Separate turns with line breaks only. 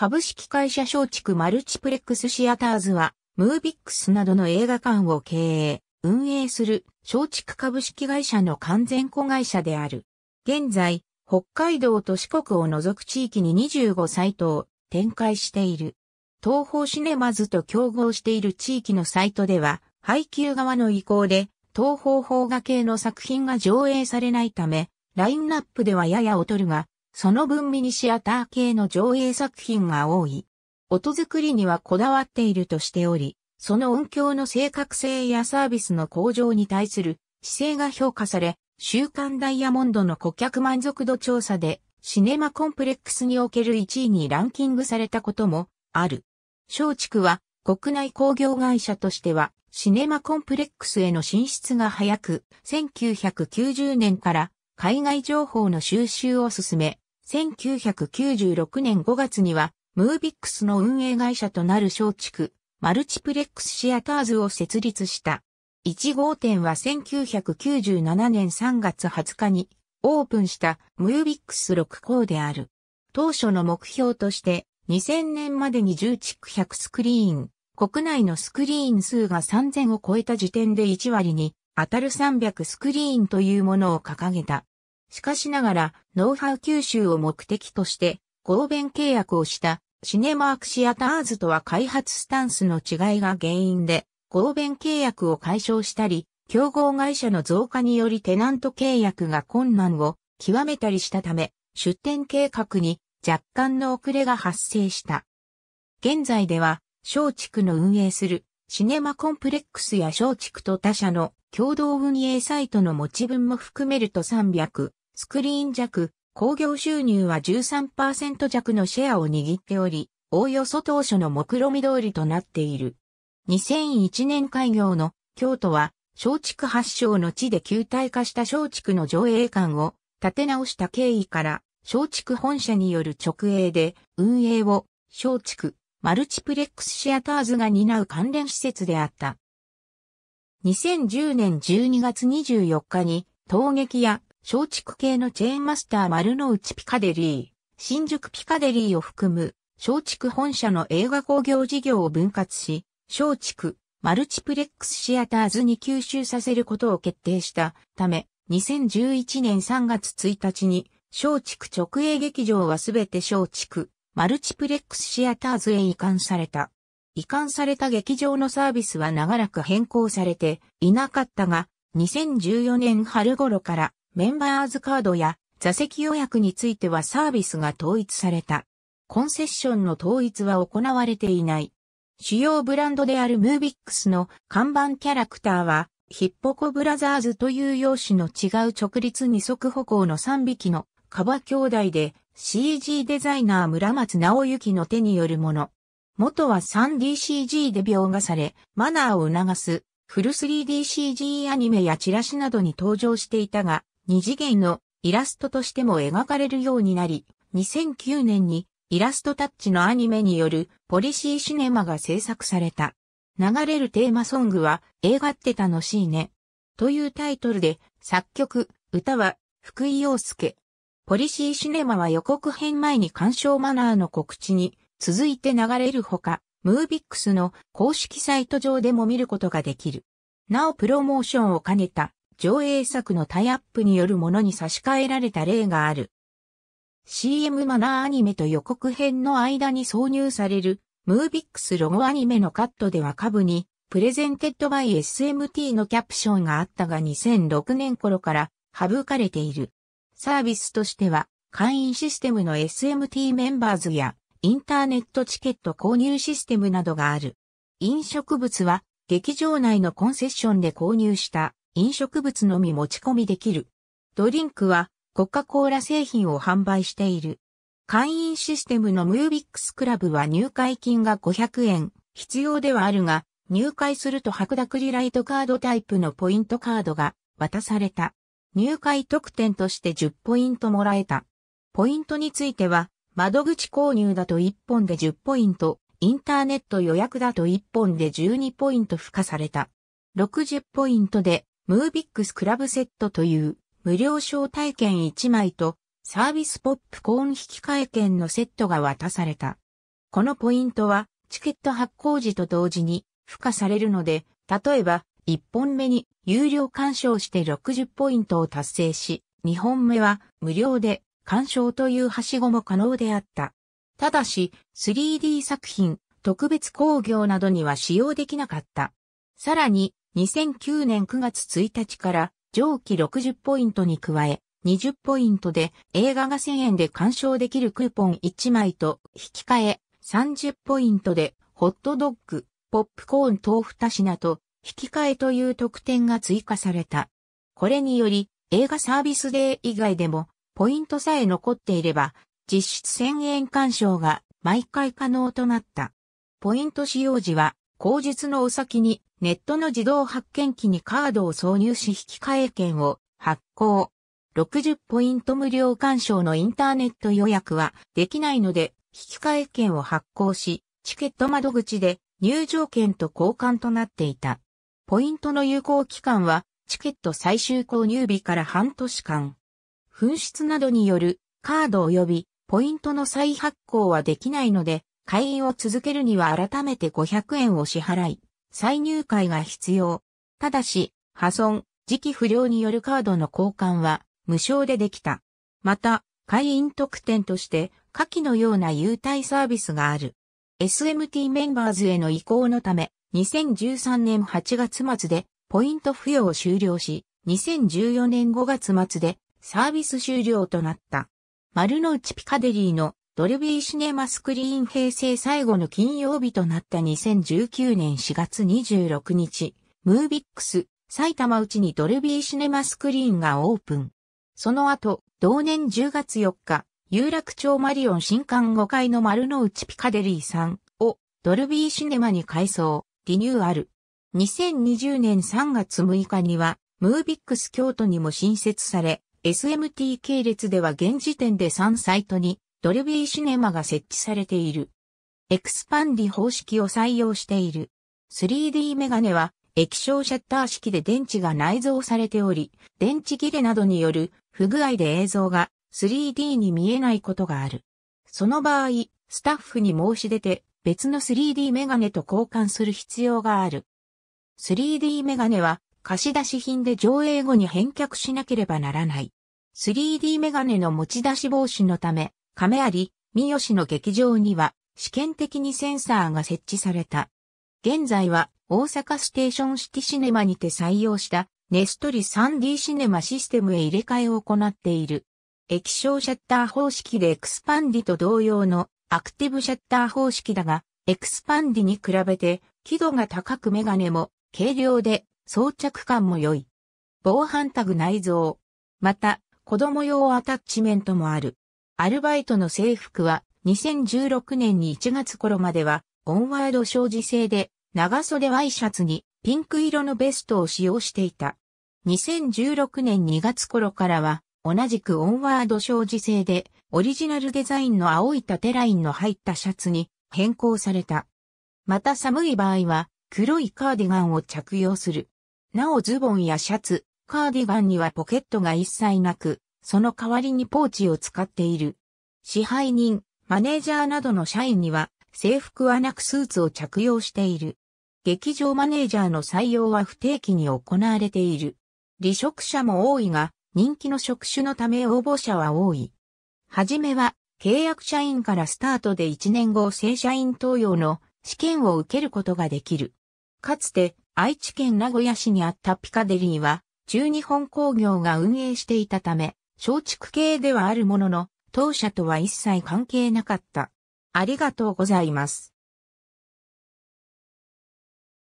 株式会社松竹マルチプレックスシアターズは、ムービックスなどの映画館を経営、運営する松竹株式会社の完全子会社である。現在、北海道と四国を除く地域に25サイトを展開している。東方シネマズと競合している地域のサイトでは、配給側の意向で、東方邦画系の作品が上映されないため、ラインナップではやや劣るが、その分ミニシアター系の上映作品が多い。音作りにはこだわっているとしており、その音響の正確性やサービスの向上に対する姿勢が評価され、週刊ダイヤモンドの顧客満足度調査で、シネマコンプレックスにおける1位にランキングされたこともある。松竹は国内工業会社としてはシネマコンプレックスへの進出が早く1990年から海外情報の収集を進め1996年5月には、ムービックスの運営会社となる小竹、マルチプレックスシアターズを設立した。1号店は1997年3月20日にオープンしたムービックス6校である。当初の目標として2000年までに10地区100スクリーン、国内のスクリーン数が3000を超えた時点で1割に当たる300スクリーンというものを掲げた。しかしながら、ノウハウ吸収を目的として、合弁契約をしたシネマークシアターズとは開発スタンスの違いが原因で、合弁契約を解消したり、競合会社の増加によりテナント契約が困難を極めたりしたため、出店計画に若干の遅れが発生した。現在では、松竹の運営するシネマコンプレックスや松竹と他社の共同運営サイトの持ち分も含めると300スクリーン弱、工業収入は13%弱のシェアを握っており、おおよそ当初の目論見通りとなっている。2001年開業の京都は、松竹発祥の地で球体化した松竹の上映館を立て直した経緯から、松竹本社による直営で運営を松竹マルチプレックスシアターズが担う関連施設であった。2010年12月24日に、陶劇や松竹系のチェーンマスター丸の内ピカデリー、新宿ピカデリーを含む、松竹本社の映画工業事業を分割し、松竹、マルチプレックスシアターズに吸収させることを決定したため、2011年3月1日に、松竹直営劇場はすべて松竹、マルチプレックスシアターズへ移管された。移管された劇場のサービスは長らく変更されていなかったが、2014年春頃からメンバーズカードや座席予約についてはサービスが統一された。コンセッションの統一は行われていない。主要ブランドであるムービックスの看板キャラクターは、ヒッポコブラザーズという容姿の違う直立二足歩行の3匹のカバ兄弟で CG デザイナー村松直之の手によるもの。元は 3DCG で描画され、マナーを促すフル 3DCG アニメやチラシなどに登場していたが、二次元のイラストとしても描かれるようになり、2009年にイラストタッチのアニメによるポリシーシネマが制作された。流れるテーマソングは映画って楽しいね。というタイトルで作曲、歌は福井陽介。ポリシーシネマは予告編前に鑑賞マナーの告知に続いて流れるほか、ムービックスの公式サイト上でも見ることができる。なおプロモーションを兼ねた上映作のタイアップによるものに差し替えられた例がある。CM マナーアニメと予告編の間に挿入される、ムービックスロゴアニメのカットでは下部に、プレゼンテッドバイ SMT のキャプションがあったが2006年頃から省かれている。サービスとしては、会員システムの SMT メンバーズや、インターネットチケット購入システムなどがある。飲食物は、劇場内のコンセッションで購入した飲食物のみ持ち込みできる。ドリンクはコカ・コーラ製品を販売している。会員システムのムービックスクラブは入会金が500円、必要ではあるが、入会すると白濁リライトカードタイプのポイントカードが渡された。入会特典として10ポイントもらえた。ポイントについては、窓口購入だと1本で10ポイント、インターネット予約だと1本で12ポイント付加された。60ポイントでムービックスクラブセットという無料招待券1枚とサービスポップコーン引換券のセットが渡された。このポイントはチケット発行時と同時に付加されるので、例えば1本目に有料鑑賞して60ポイントを達成し、2本目は無料で鑑賞というはしごも可能であった。ただし、3D 作品、特別工業などには使用できなかった。さらに、2009年9月1日から上記60ポイントに加え、20ポイントで映画が1000円で鑑賞できるクーポン1枚と引き換え、30ポイントでホットドッグ、ポップコーン豆た2品と引き換えという特典が追加された。これにより映画サービスデー以外でもポイントさえ残っていれば実質1000円鑑賞が毎回可能となった。ポイント使用時は口日のお先にネットの自動発券機にカードを挿入し引換券を発行。60ポイント無料鑑賞のインターネット予約はできないので、引換券を発行し、チケット窓口で入場券と交換となっていた。ポイントの有効期間は、チケット最終購入日から半年間。紛失などによるカード及びポイントの再発行はできないので、会員を続けるには改めて500円を支払い、再入会が必要。ただし、破損、時期不良によるカードの交換は無償でできた。また、会員特典として下記のような優待サービスがある。SMT メンバーズへの移行のため、2013年8月末でポイント付与を終了し、2014年5月末でサービス終了となった。丸の内ピカデリーのドルビーシネマスクリーン平成最後の金曜日となった2019年4月26日、ムービックス埼玉うちにドルビーシネマスクリーンがオープン。その後、同年10月4日、有楽町マリオン新館5階の丸の内ピカデリーさんをドルビーシネマに改装、リニューアル。2020年3月6日には、ムービックス京都にも新設され、SMT 系列では現時点で3サイトにドルビーシネマが設置されている。エクスパンディ方式を採用している。3D メガネは液晶シャッター式で電池が内蔵されており、電池切れなどによる不具合で映像が 3D に見えないことがある。その場合、スタッフに申し出て別の 3D メガネと交換する必要がある。3D メガネは貸し出し品で上映後に返却しなければならない。3D メガネの持ち出し防止のため、亀有、三好の劇場には試験的にセンサーが設置された。現在は大阪ステーションシティシネマにて採用したネストリ 3D シネマシステムへ入れ替えを行っている。液晶シャッター方式でエクスパンディと同様のアクティブシャッター方式だが、エクスパンディに比べて輝度が高くメガネも軽量で装着感も良い。防犯タグ内蔵。また、子供用アタッチメントもある。アルバイトの制服は2016年に1月頃まではオンワード生子制で長袖ワイシャツにピンク色のベストを使用していた。2016年2月頃からは同じくオンワード生子制でオリジナルデザインの青い縦ラインの入ったシャツに変更された。また寒い場合は黒いカーディガンを着用する。なおズボンやシャツ、カーディガンにはポケットが一切なく、その代わりにポーチを使っている。支配人、マネージャーなどの社員には制服はなくスーツを着用している。劇場マネージャーの採用は不定期に行われている。離職者も多いが、人気の職種のため応募者は多い。はじめは、契約社員からスタートで1年後正社員登用の試験を受けることができる。かつて、愛知県名古屋市にあったピカデリーは、中日本工業が運営していたため、松竹系ではあるものの、当社とは一切関係なかった。ありがとうございます。